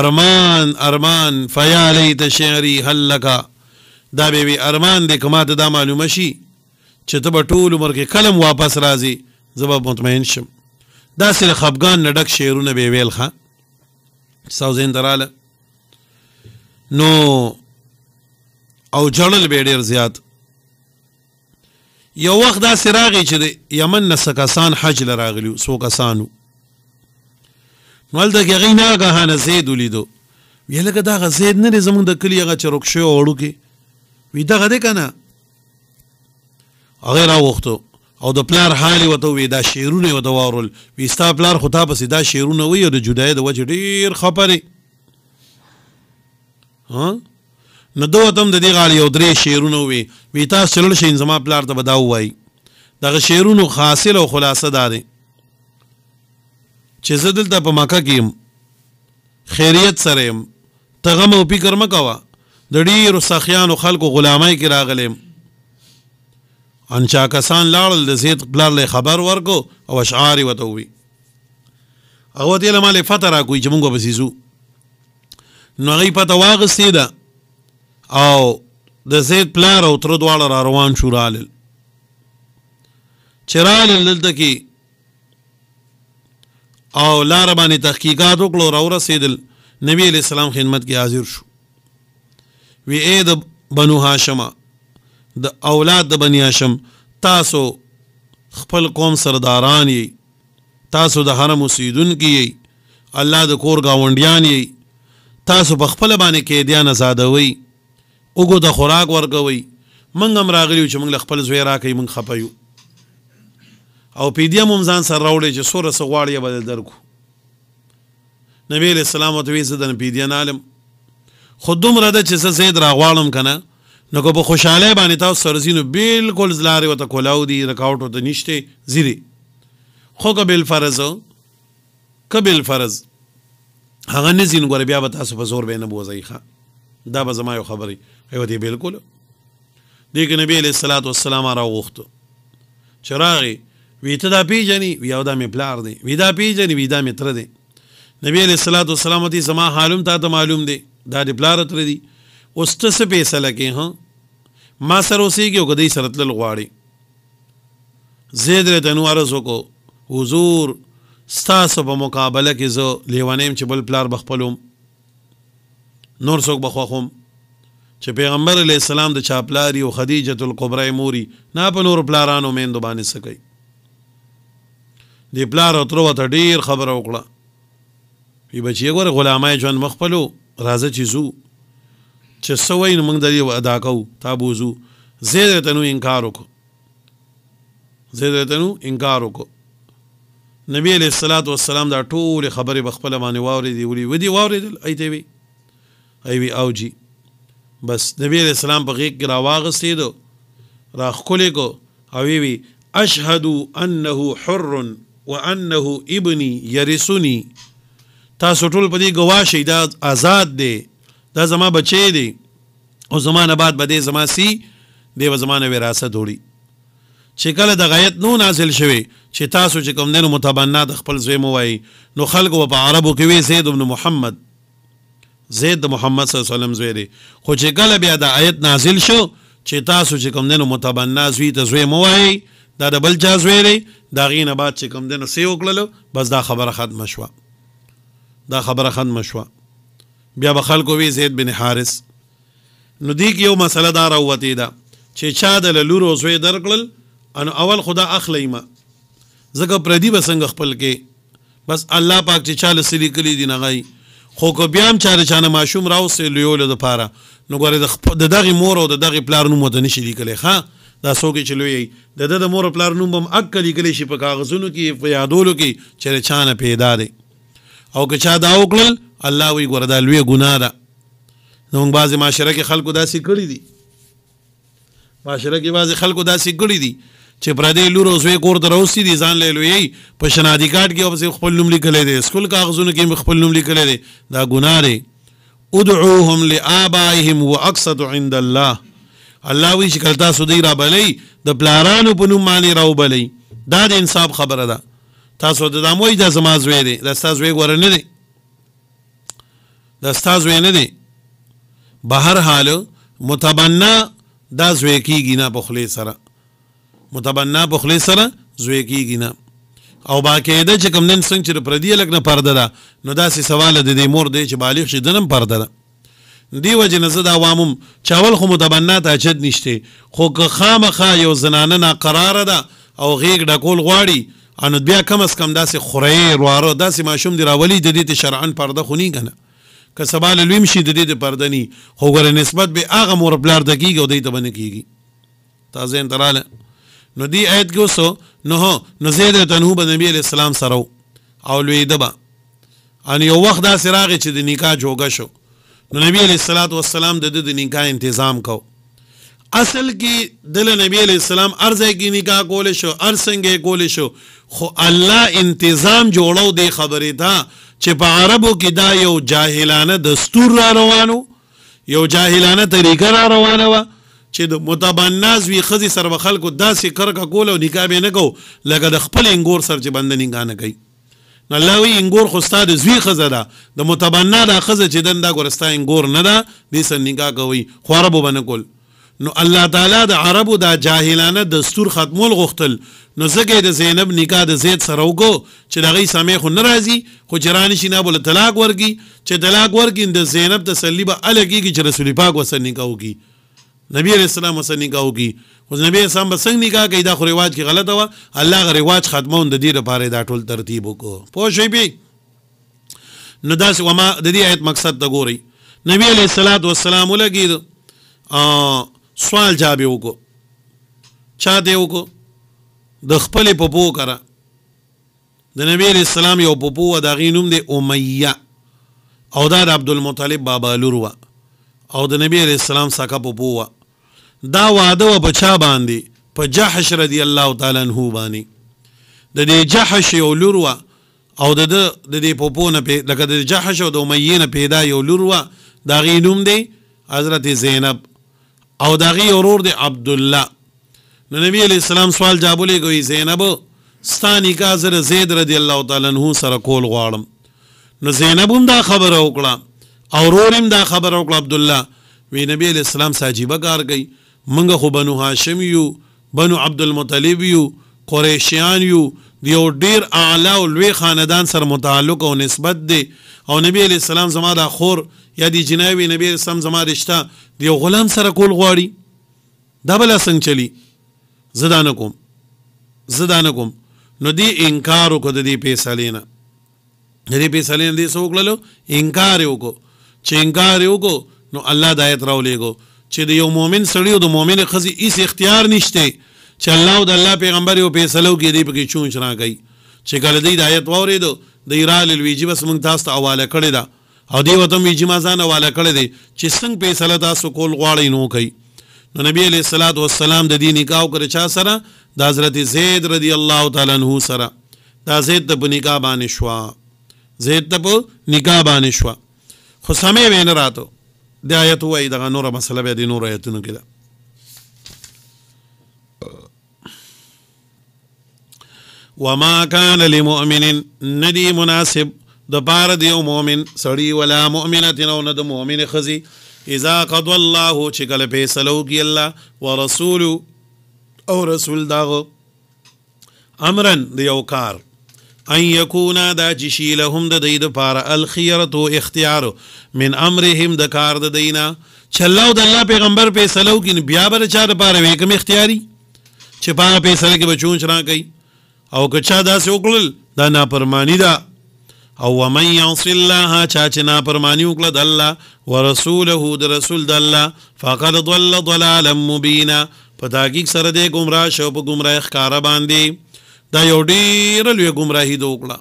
Speaker 1: ارمان ارمان فیا لیت شعری هل لکا دا به وی ارمان دې کما ته دا معلومه شي چې ته به ټول عمر کې قلم واپس راځي زه به مطمئن شم دا سره خفغان نډک شعرونه به ویل ښه ساوزین دراله نو او جړل به ډیر زیات یو وخت دا سراغی چې د یمن نه سکسان حج لراغلی سو کسانو نو هلته کې هغې ناګاهانه زید ولیدو وی لکه دا هغه زید نه دی زمونږ د کلي هغه چې روک شوی وړو کې وی دغه دی که نه هغې راوغوښتو او د پلار حال وته وی دا شیرونه وته وارول وی ستا پلار خو تا پسې دا شیرونه وی او د جدای د وجه ډیر خبره ها نو دوه تم د دې غالي او درې شعرونه وي وی تاسو چلل شي زما پلار ته بداو وای دغه شعرونو حاصل او خلاصه داري چې زه دلته په مکه کې خیریت سره يم تغم او فکر مکوا د ډیرو سخیانو خلکو غلامای کې راغلم ان چا کسان لاړل د زید پلار له خبر ورکو او اشعار وته وي او دې له مالې فتره کوي چې مونږ به سيزو نو غي پته واغستې ده او د زید پلار او تر دواړه را روان شو رالل چرال دلته کې او لار باندې تحقیقات وکړو را ورسېدل نبی علیہ السلام خدمت کې حاضر شو وی اے د بنو هاشم د اولاد د بنی هاشم تاسو خپل قوم سرداران یې تاسو د حرم اوسیدونکي یې الله د کور گاونډیان یې تاسو په خپل باندې کې دیان آزادوي وګو د خوراک ورکوي منګ هم راغلی چې موږ خپل زوی راکې موږ خپایو او پیډیا موږ ځان سره راوړې چې سوره سغواړي به درکو نبی له سلام او توي زدن پیډیا نالم خودم را ده چې زید راغوالم کنه نو کو په خوشاله باندې تاسو سرزینو بالکل زلارې وته کولاو دي رکاوټ وته نشته زیری خو قبل فرض قبل فرض هغه نه زین ګور بیا به تاسو په زور به نه بوزای ښا دا به زما یو خبره ایو دی بالکل دی کې نبی علیہ الصلات والسلام را وغوښته چراغي وی ته دا پیجنې وی او دا می پلار دی وی دا پیجنې وی دا می تر دی نبی علیہ الصلات والسلام ته زما حالم تا ته معلوم دی دا دی پلار تر دی اوس ته څه پیسې لکه ها ما سره اوسېږي او کدی سره تل غواړي زید له تنوار زکو حضور ستاسو په مقابله کې زه لیوانیم چې بل پلار بخپلوم نور څوک بخواخم چې پیغمبر علی السلام د چاپلاری او خدیجه الکبرى موري نه په نور پلارانو میندو باندې سکی دی پلار تر وته ډیر خبر وکړه وی بچی ګور غلامای جون مخپلو راځه چې زو چې سوي موږ دې ادا کوو تابو زو زید تنو انکار وکړو زید تنو انکار وکړو نبی علیہ الصلوۃ والسلام دا ټول خبره بخپل باندې واوري دی ولي ودي واوري دل ایته وی ای وی او جی بس نبی اسلام په غیږ کې راواغستېدو راښکلې کو او وی اشهد انه حر وانه ابني يرثني تاسو ټول په دې گواه شئ دا آزاد دی دا زما بچی دی او زمانه بعد به دې زما سي دی زمانه وراثت وړي چې کله د غیت نو نازل شوي چې تاسو چې کوم دینو متبنا د خپل زوی مو وای نو خلکو په عربو کې وی زید ابن محمد زید د محمد صلی الله علیه وسلم زوی دی خو چې کله بیا د آیت نازل شو چې تاسو چې کوم دینو متبنا زوی ته زوی مو وایي دا د بل چا زوی دی دا غینه بعد چې کوم دینو سی وکړلو بس دا خبره ختم شوه دا خبره ختم شوه بیا به خلکو وی زید بن حارث نو دی کې یو مسله دا راوتی دا چې چا د لورو زوی درکړل ان اول خدا اخلی ما زګه پردی بسنګ خپل کې بس الله پاک چې چاله سلی کلی دی نغای خو که بیا هم چاره چانه ماشوم راوسې لویولو دپاره نو ګورې د دغې مور او د دغې پلار نوم ورته نشي لیکلی ښه دا څوک چې لوی د د مور پلار نوم هم اک لیکلی شي په کاغذونو کې په یادولو کې چې چانه پیدا دی او که چا دا وکړل الله وی ګوره دا لوی ګناه ده زموږ بعضې معاشره کې خلکو داسې کړي دي معاشره کې بعضې خلکو داسې کړي دي چې پردې لور اوسې کور ته راوسی دي ځان له لوی په شنادي کارت کې اوس خپل نوم لیکل دي سکول کاغذونو کې خپل نوم لیکل دي دا ګناه دی ادعوهم لآبائهم واقصد عند الله الله وی چې کله تاسو دی را بلی د پلارانو په نوم باندې راو بلی دا د انصاف خبره ده تاسو د دموي د زما زوی دی د تاسو زوی ګور نه دی د تاسو زوی نه دی بهر حال متبنا دا زوی کیږي نه په خلی سره متبنا په خلی سره زوی کیږي نه او باقاعده چې کوم نن څنګه چې پردی لګ نه پرده ده نو داسې سوال د دې مور دی چې بالغ شي دنم پرده ده دی وجه نه زه د عوامم چاول خو متبنا ته اچد نشته خو که خامخا یو زنانه نه قرار ده او غیګ ډکول غواړي ان بیا کم اس کم داسې خوري رواره داسې ماشوم دی راولي د دې ته شرعن پرده خونی کنه که سبا لویم شي د دې د پرده ني خو ګره نسبت به هغه مور بلار دقیق او دې ته بنه کیږي تازه انتراله نو دی آیت کې اوسو نو نو زید تنه به نبی علی السلام سره او لوی دبا ان یو وخت دا سراغ چې د نکاح جوګه شو نو نبی علی السلام د د نکاح تنظیم کو اصل کې دل نبی علی السلام ارزه کې نکاح کول شو ارسنګ کول شو خو الله انتظام جوړو دی خبرې دا چې په عربو کې دا یو جاهلانه دستور را روانو یو جاهلانه طریقه را روانه و چې د متبناز وی خزي سر وخل کو داسې کرکا کول او نکاح به نه کو لکه د خپل انګور سر چې بند نه نه کوي الله وی انګور خو ستاد زوی خزه ده د متبنا ده خزه چې دنده ګورستا انګور نه ده دې سن نکاح کوي خورب باندې کول نو الله تعالی د عربو د جاهلانه دستور ختمول غختل نو زګه د زینب نکاح د زید سره وګو چې دغه سمې خو ناراضي خو جران شي نه بول طلاق ورګي چې طلاق ورګي د زینب تسلی به الګي چې رسول پاک وسن نکاح وکي نبی علیہ السلام سره نکاح وکي خو نبی اسلام به څنګه نکاح کوي دا خو رواج کې غلطه و الله غو رواج ختمون د دې لپاره دا ټول ترتیب وکړو پوه شئ به نو دا وما د دې آیت مقصد د ګوري نبی علیہ الصلات والسلام لګید سوال جواب وکړو چا دی وکړو د خپل پپو کرا د نبی علیہ السلام یو پپو و دا غی نوم دی امیہ او دا د عبد المطلب بابا لور و او د نبی علیہ السلام ساکا پپو و دا واده و بچا باندې په جحش رضی الله تعالی عنہ باندې د دې جحش یو لور و او د د دې پوپونه په لکه د جحش او د امیه پیدا یو لور و دا غي نوم دی حضرت زینب او دا غي اورور دی عبد الله نو نبی علیہ السلام سوال جواب لګوي زینب ستانی کا زر زید رضی الله تعالی عنہ سره کول غواړم نو زینب هم دا خبره وکړه او رورم دا خبره وکړه عبد الله وی نبی علیہ السلام ساجيبه کار کوي منګه خو بنو هاشم یو بنو عبد المطلب یو قریشیان یو د یو ډیر اعلی او لوی خاندان سره متعلق او نسبت دی او نبی علی السلام زما د خور یا د جنابي نبی سم زما رشتہ د یو غلام سره کول غواړي دا بل څنګه چلی زدان کوم زدان کوم نو دی انکار وکړه د دې پیسالینا د دې پیسالینا دې سوکللو انکار وکړو چې انکار وکړو نو الله دایت راولېګو چې د یو مؤمن سړی او د مؤمن خزي هیڅ اختیار نشته چې الله او د الله پیغمبر او پیسلو کې دې پکې چونچ راغی چې کله دې د آیت واورید د ایرال الویجی بس موږ تاسو ته حواله کړی دا او دې وته ویجی ما ځان حواله کړی دی چې څنګه پیسله تاسو کول غواړي نو کوي نو نبی علیہ الصلوۃ والسلام د دې نکاح کړ چا سره د حضرت زید رضی الله تعالی عنہ سره دا زید د نکاح باندې شوا زید د نکاح باندې شوا خو سمې وین راتو د آیت وای دغه نوره مسله بیا د نور آیتونو کې ده وما كان لمؤمن ندي مناسب د بار دی مؤمن سړی ولا مؤمنه او ند مؤمن خزي اذا قد الله چې کله په سلو کې الله ورسول او رسول داغ امرن د یو کار ان یکونا دا چشی لهم د دید پار الخیرت و اختیار من امرهم د کار د دینا چلاو د الله پیغمبر په سلو کې بیا بر چا د پاره وکم اختیاری چې پاره په سره کې بچون چرا کوي او کچا دا سې وکړل دا نافرمانی ده او ومن يعص الله چا چې نافرمانی وکړه د الله ورسوله د رسول د الله فقد ضل ضلالا مبینا په تحقیق سره د گمراه شو په گمراه ښکارا باندې دا یو ډیر لوی گمراهی د وکړه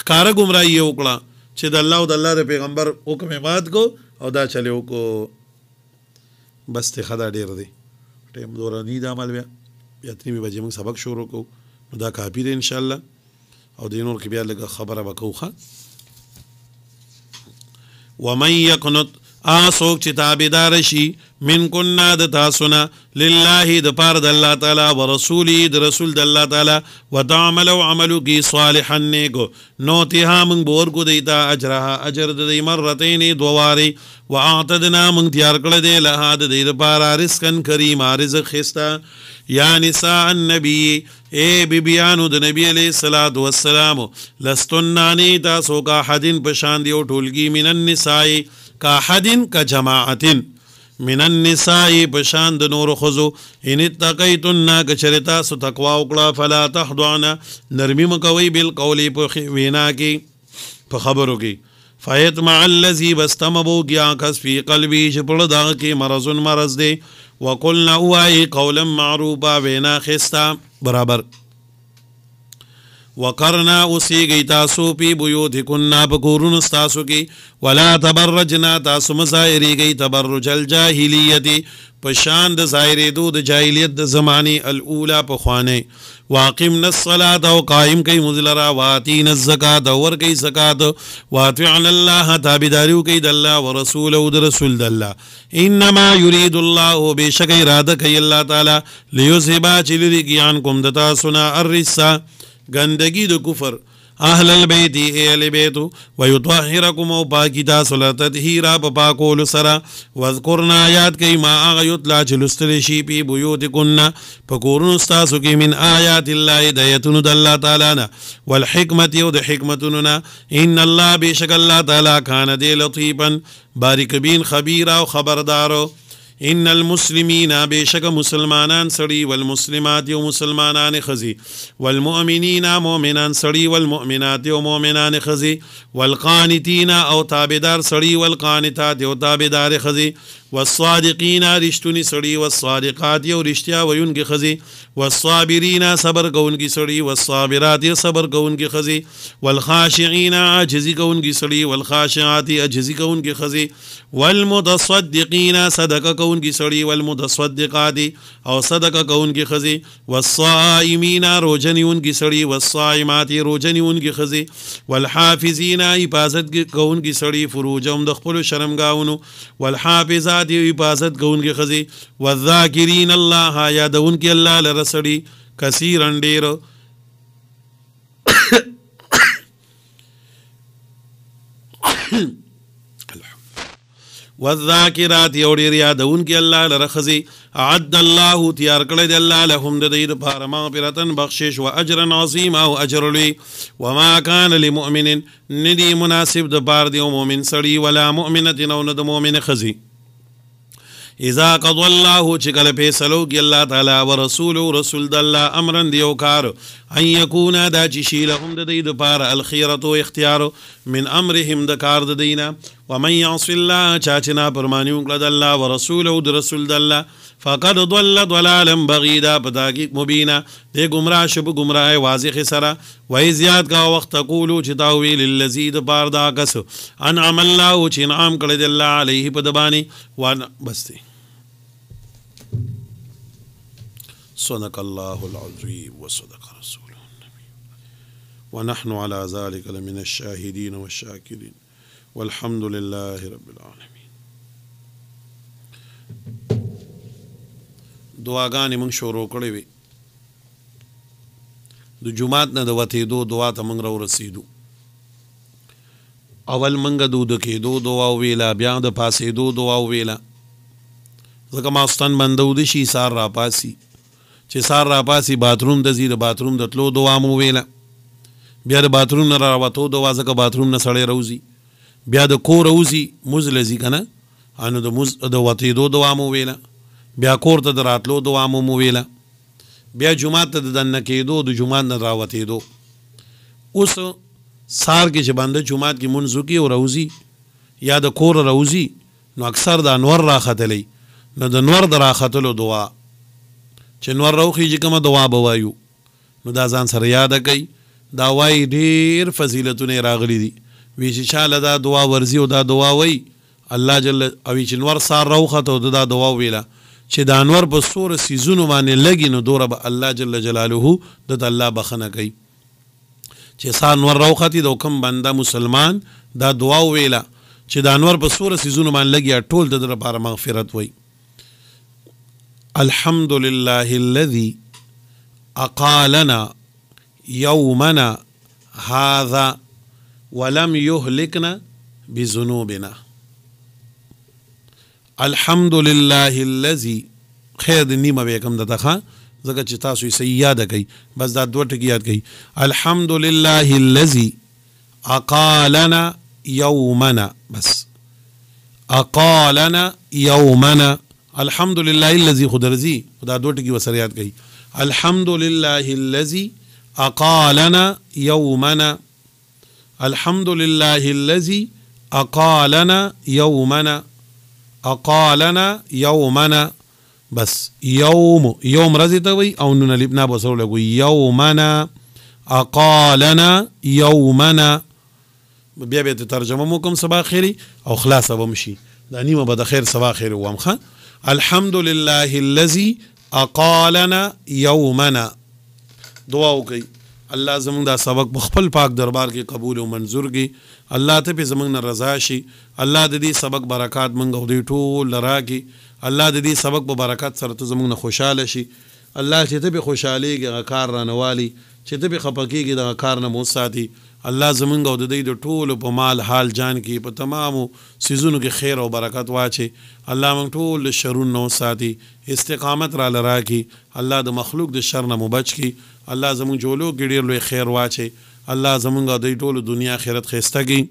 Speaker 1: خکاره گمراهی وکړه چې د الله او د الله د پیغمبر حکم مات کو او دا چلو کو بس ته خدا ډیر دی ټیم دورانی د عمل بیا بیا تری به موږ سبق شروع کوو نو دا کافی دی ان شاء الله او دینور کې بیا لږ خبره وکړو ښه ومن يقنط آسوک چې تابعدار شي من کننا د تاسونا لله د پار د الله تعالی او رسولی د رسول د الله تعالی وتعملوا عملو کی صالحا نیکو نو ته موږ بور کو دیتا اجرها اجر د مرتين دواری واعتدنا موږ تیار کړل دی له د دې لپاره رزقن کریم رزق خستا یا نساء النبی اے بیبیانو د نبی علیہ الصلوۃ والسلام لستنانی تاسو کا حدین پشان دیو ټولګي من النساء کا حدن کا جماعتن من النساء بشان د نور خزو ان تقیتن ک چرتا سو تقوا وکړه فلا تحضعنا نرمی مکوي بالقول په وینا کې په خبرو کې فیت مع الذی بستمبو گیا کس فی قلبی شپړ دا کې مرض مرض دی وقلنا وای قولا معروفا وینا خستا برابر وقرنا اوسیږئ تاسو په بیوتکن په کورونو ستاسو کې ولا تبرجنا تاسو مظاهریږئ تبرج الجاهلیت په شان د ظاهرېدو د جاهلیت د زمانې الاولا په خوانه واقمنا الصلاة او قائم کوي مذلرا واتین الزکات ور کوي زکات واطعن الله تابعداریو کوي د الله ورسول او د رسول د الله انما يريد الله بشک اراده کوي الله تعالی ليذهب چلری گیان کوم دتا سنا الرسا ګندګي د کفر اهل البيت اهل بيت ويطهركم او پاکی تاسو له تطهیرا په پاکول سره واذكرنا آیات کې ما هغه یتلا چې لستل شي په بيوتکن په کورونو تاسو کې من آیات الله د ایتونو د الله تعالی نه والحکمت یو د حکمتونو نه ان الله بشک الله تعالی کان دی لطیفا باریک بین خبیر او خبردارو ان المسلمين بشك مسلمانان سري والمسلمات ومسلمانان مسلمانان خزي والمؤمنين مؤمنان سري والمؤمنات ومؤمنان مؤمنان خزي والقانتين او تابدار سري والقانتات او تابدار خزي والصادقین رشتونی سړی والصادقات یو رشتیا ویونکی خزی والصابرین صبر کوونکی سړی والصابرات صبر کوونکی خزی والخاشعین عاجزی کوونکی سړی والخاشعات عاجزی کوونکی خزی والمتصدقین صدقه کوونکی سړی والمتصدقات او صدقه کوونکی خزی والصائمین روزنیونکی سړی والصائمات روزنیونکی خزی والحافظین حفاظت کوونکی سړی فروجهم د خپل شرمګاونو والحافظات دی حفاظت کوونکې خزي والذاکرین الله یادونکې الله لره سړي کثیر ډیر والذاکرات یو ډیر یادونکې الله لره خزي عد الله تیار کړی دی الله لهم د دې لپاره مغفرتن بخشش و اجرا عظیما او اجر لوی وما کان لمؤمن ندی مناسب د بار دی مؤمن سړی ولا مؤمنه نو د مؤمن خزي اذا قضى الله چې کله فیصلو کې الله تعالی او رسول رسول د الله امر دی او کار ان یکون دا چې شی له هم د دې د پار الخيره او اختیار من امرهم د کار د دینه ومن يعص الله چا چې نا پرمانیو کړه د الله او رسول او د رسول د الله فقد ضل ضلالا بغیدا پتاکی مبینا دې گمراه شپ گمراه واضح سره وای زیاد کا وخت تقولو چې تاوی للذید بار دا کس ان عمل الله چې انعام کړی دی الله علیه په دبانی وان بستی صدق الله العظیم وصدق رسوله النبي ونحن على ذلك لمن الشاهدين والشاكرين والحمد لله رب العالمين دعاګانې موږ شروع کړې وي د جمعات نه د وتېدو دعا ته موږ راورسېدو اول منګه دو د کېدو دعا ویلا بیا د پاسېدو دعا ویلا ځکه ماستان بندو د شي سار را پاسي چې سار را پاسي باتروم د زی د باتروم د تلو دعا مو ویلا بیا د باتروم نه راوتو دعا ځکه باتروم نه سړی راوځي بیا د کور راوځي مزل زی کنه انو د مز د وتېدو دعا مو ویلا بیا کور ته دراتلو دوه مو مو ویله بیا جمعه ته د دننه کېدو د جمعه نه راوتېدو اوس سار کې چې باندې جمعه کې منځو کې او روزي یا د کور روزي نو اکثر د انور راختلې نو د نور د راختلو دعا چې نور روخي چې کومه دعا بوایو نو دا ځان سره یاد کړئ دا وای ډیر فضیلتونه راغلي دي وی چې شاله دا دعا ورزي او دا دعا وای الله جل او چې نور سار روخه ته دا دعا ویله چې د انور په سور سيزونو باندې لګي نو دوره به الله جل جلاله د الله بخنه کوي چې سانور روختي د کوم بنده مسلمان دا دعا ویلا چې د انور په سور سيزونو باندې لګي ټول د لپاره مغفرت وای الحمد لله الذي اقالنا يومنا هذا ولم يهلكنا بذنوبنا الحمدلله الذي خیر دی نیمه به کوم دته ښا ځکه چې تاسو یې صحیح یاد کړئ بس دا دوه ټکي یاد کړئ الحمدلله الذي اقالنا يومنا بس اقالنا يومنا الحمدلله الذي خدرزي خدا دوه ټکي وسره یاد کړئ الحمدلله الذي اقالنا يومنا الحمدلله الذي اقالنا يومنا اقالنا يومنا بس يوم يوم رزي توي او نون لبنا بصرو لغو يومنا اقالنا يومنا بیا به ترجمه مو کوم سبا خيري او خلاصه بمشي دا نیمه به د خیر سبا خیر وام خان الحمد لله الذي اقالنا يومنا دعا وکي الله زمونږ دا سبق خپل پاک دربار کې قبول او منظور کی الله ته په زمونږ رضا شي الله د دې سبق برکات مونږ او دې ټول لرا کی الله د دې سبق په برکات سره ته زمونږ خوشاله شي الله چې ته به خوشحالي کې کار را نوالي چې ته به خپکیږي دا کار نه مو ساتي الله زمونږ او د دې د ټولو په مال حال جان کې په تمامو سيزونو کې خیر او برکت واچي الله موږ ټول شرون نو ساتي استقامت را لرا کی الله د مخلوق د شر نه مبچ کی الله زموږ جوړو ګډیر لوی خیر واچي الله زموږ د ټولو دنیا آخرت خېستګي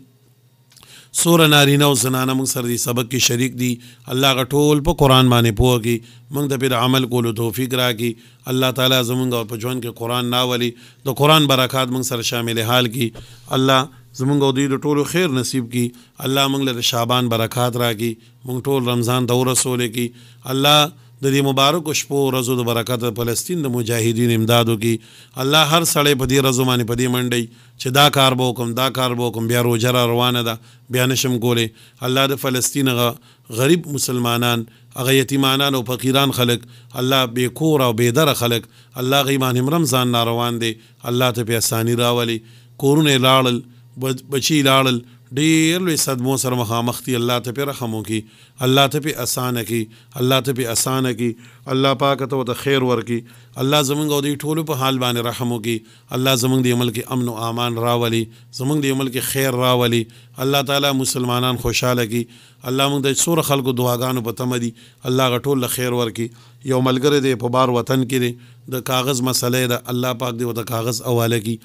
Speaker 1: سور نارینه او زنانه موږ سره دي سبق کې شریک دي الله غټول په قران باندې پوږي موږ د پیر عمل کولو توفیق راکړي الله تعالی زموږ په ژوند کې قران ناولي د قران برکات موږ سره شامل حال کی الله زمونږ او دوی د ټولو خیر نصیب کی الله موږ له شعبان برکات راکړي موږ ټول رمضان ته ورسول کی الله د دې مبارک شپو ورځو د برکت فلسطین د مجاهدین امدادو کې الله هر سړی په دې ورځو باندې په دې منډي چې دا کار به وکم دا کار به وکم بیا روزه را روانه ده بیا نشم کولی الله د فلسطین غریب مسلمانان هغه یتیمانان او فقیران خلق الله بې کور او بې در خلق الله غیمان همرم ځان ناروان دي الله ته په اساني راولي کورونه لاړل بچی لاړل ډیر لوی صدمو سره مخامخ دي الله ته په رحم وکي الله ته په اسانه کی الله ته په اسانه کی الله پاک ته د خیر ورکي الله زمونږ او دې ټولو په حال باندې رحم وکي الله زمونږ د عمل کې امن او امان راولي زمونږ د عمل کې خیر راولي الله تعالی مسلمانان خوشاله کی الله موږ د څور خلکو دعاګانو په تمدي الله غټول خیر ورکي یو ملګری دې په بار وطن کې د کاغذ مسله ده الله پاک دی او د کاغذ اواله کی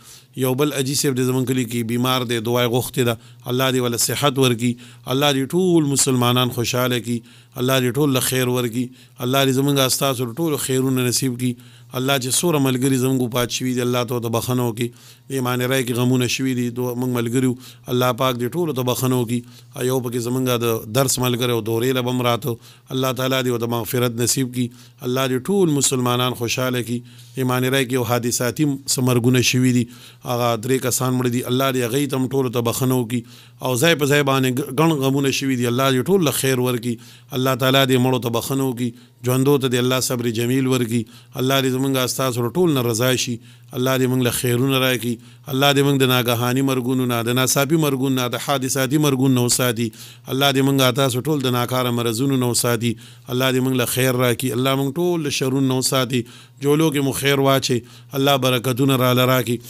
Speaker 1: یو بل اجي سیب د زمون کلی کی بیمار دی دوای غوخته ده الله دی ول صحت ورکی الله دی ټول مسلمانان خوشاله کی الله دی ټول خیر ورکی الله دی زمونږه استاد ټول خیرونه نصیب کی الله چې سور ملګری زمونږه پاتشوي دی الله ته د بخنو کی د ایمان راي کی غمونه شوي دی دوه موږ ملګریو الله پاک دی ټول ته بخنو کی ایو پکې زمونږه د درس ملګری او دورې لبم راته الله تعالی دی او د مغفرت نصیب کی الله دی ټول مسلمانان خوشاله کې ایمان راي کې او حادثاتي سمرګونه شوي دي هغه درې کسان مړ دي الله دې هغه تم ټول ته بخنو کې او ځای په ځای باندې ګڼ غمونه شوي دي الله دې ټول له خیر ورکي الله تعالی دې مړو ته بخنه وکړي ژوندو ته دې الله صبر جمیل ورکي الله دې زمونږ استاد ټول نه رضا شي الله دې موږ له خیرونه راکړي الله دې موږ د ناګهاني مرګونو نه د ناصابي مرګونو نه د حادثاتي مرګونو نه وساتي الله دې موږ تاسو ټول د ناکاره مرزونو نه وساتي الله دې موږ له خیر راکړي الله موږ ټول له شرونو نه وساتي جو لوګي مو خیر واچي الله برکتونه را لراکي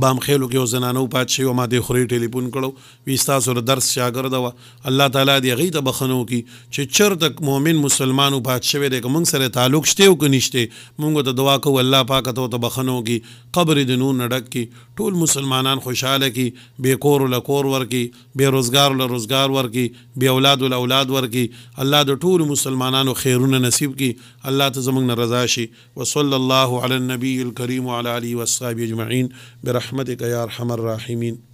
Speaker 1: بام خېلو کې وزنانو پات شي او ما دې خوري ټلیفون کړو ویستا سره درس شاګرد وا الله تعالی دې غي ته بخنو کی چې چر تک مؤمن مسلمانو پات شوی دې کوم سره تعلق شته او کنيشته مونږ ته دعا کو الله پاک ته ته بخنو کی قبر دې نور نډک کی ټول مسلمانان خوشاله کی بے کور ول کور ور کی بے روزګار ول روزګار ور کی بے اولاد ول اولاد ور کی الله د ټول مسلمانانو خیرونه نصیب کی الله ته زمونږ رضا شي وصلی الله علی النبی الکریم وعلى الی وصحبه اجمعین برحمتك يا ارحم الراحمين